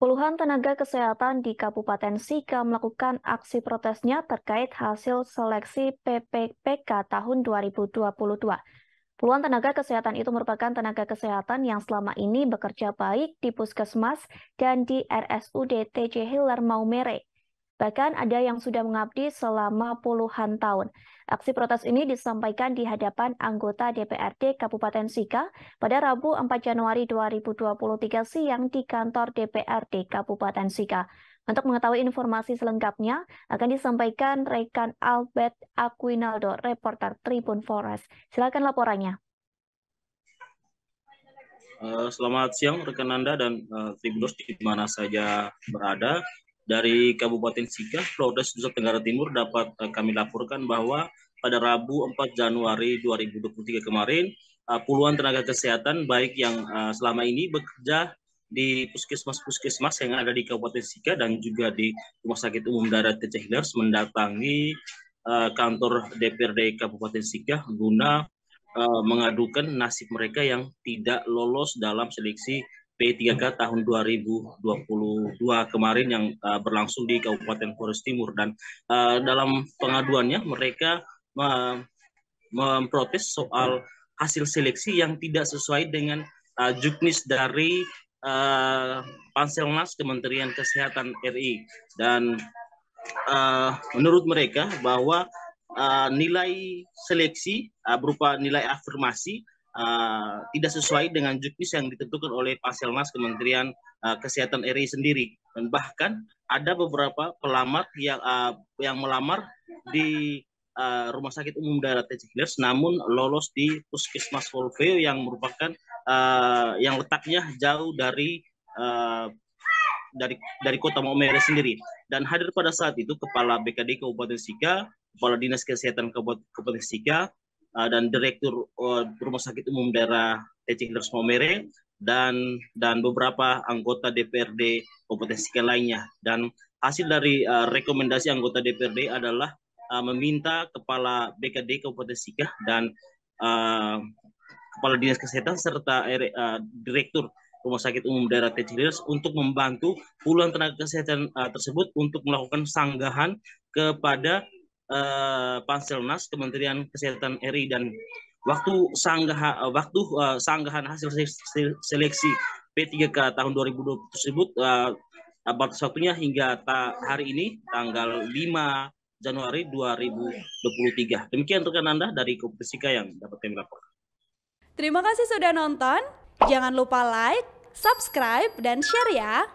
Puluhan tenaga kesehatan di Kabupaten Sika melakukan aksi protesnya terkait hasil seleksi PPPK tahun 2022. Puluhan tenaga kesehatan itu merupakan tenaga kesehatan yang selama ini bekerja baik di puskesmas dan di RSUD TJ Hilir Maumere. Bahkan ada yang sudah mengabdi selama puluhan tahun. Aksi protes ini disampaikan di hadapan anggota DPRD Kabupaten Sika pada Rabu 4 Januari 2023 siang di kantor DPRD Kabupaten Sika. Untuk mengetahui informasi selengkapnya akan disampaikan rekan Albert Aquinaldo, reporter Tribun Forest. Silakan laporannya. Eh, selamat siang rekan Anda dan uh, di mana saja berada. Dari Kabupaten Sika, Flores, Nusa Tenggara Timur dapat eh, kami laporkan bahwa pada Rabu 4 Januari 2023 kemarin eh, puluhan tenaga kesehatan baik yang eh, selama ini bekerja di puskesmas-puskesmas yang ada di Kabupaten Sika dan juga di Rumah Sakit Umum Darat Aceh mendatangi kantor DPRD Kabupaten Sika guna mengadukan nasib mereka yang tidak lolos dalam seleksi P3K tahun 2022 kemarin yang uh, berlangsung di Kabupaten Forest Timur dan uh, dalam pengaduannya mereka uh, memprotes soal hasil seleksi yang tidak sesuai dengan uh, juknis dari uh, Panselnas Kementerian Kesehatan RI dan uh, menurut mereka bahwa uh, nilai seleksi uh, berupa nilai afirmasi uh, tidak sesuai dengan juknis yang ditentukan oleh Paselmas Kementerian uh, Kesehatan RI sendiri dan bahkan ada beberapa pelamar yang uh, yang melamar di uh, Rumah Sakit Umum Daerah TC namun lolos di Puskesmas Volveo yang merupakan uh, yang letaknya jauh dari uh, dari dari kota Maumere sendiri dan hadir pada saat itu kepala BKD Kabupaten Sika, kepala Dinas Kesehatan Kabupaten Sika, Eh, dan direktur uh, Rumah Sakit Umum Daerah Tecing Momere dan dan beberapa anggota DPRD Kabupaten Sika lainnya dan hasil dari uh, rekomendasi anggota DPRD adalah uh, meminta kepala BKD Kabupaten Sika dan uh, kepala dinas kesehatan serta uh, direktur Rumah Sakit Umum Daerah Tecilers untuk membantu puluhan tenaga kesehatan uh, tersebut untuk melakukan sanggahan kepada Eh, Panselnas Kementerian Kesehatan RI dan waktu sanggah eh, waktu uh, sanggahan hasil seleksi P3K tahun 2020 tersebut uh, batas waktunya hingga ta hari ini tanggal 5 Januari 2023. Demikian rekan Anda dari Kopisika yang dapat kami laporkan. Terima kasih sudah nonton. Jangan lupa like, subscribe, dan share ya.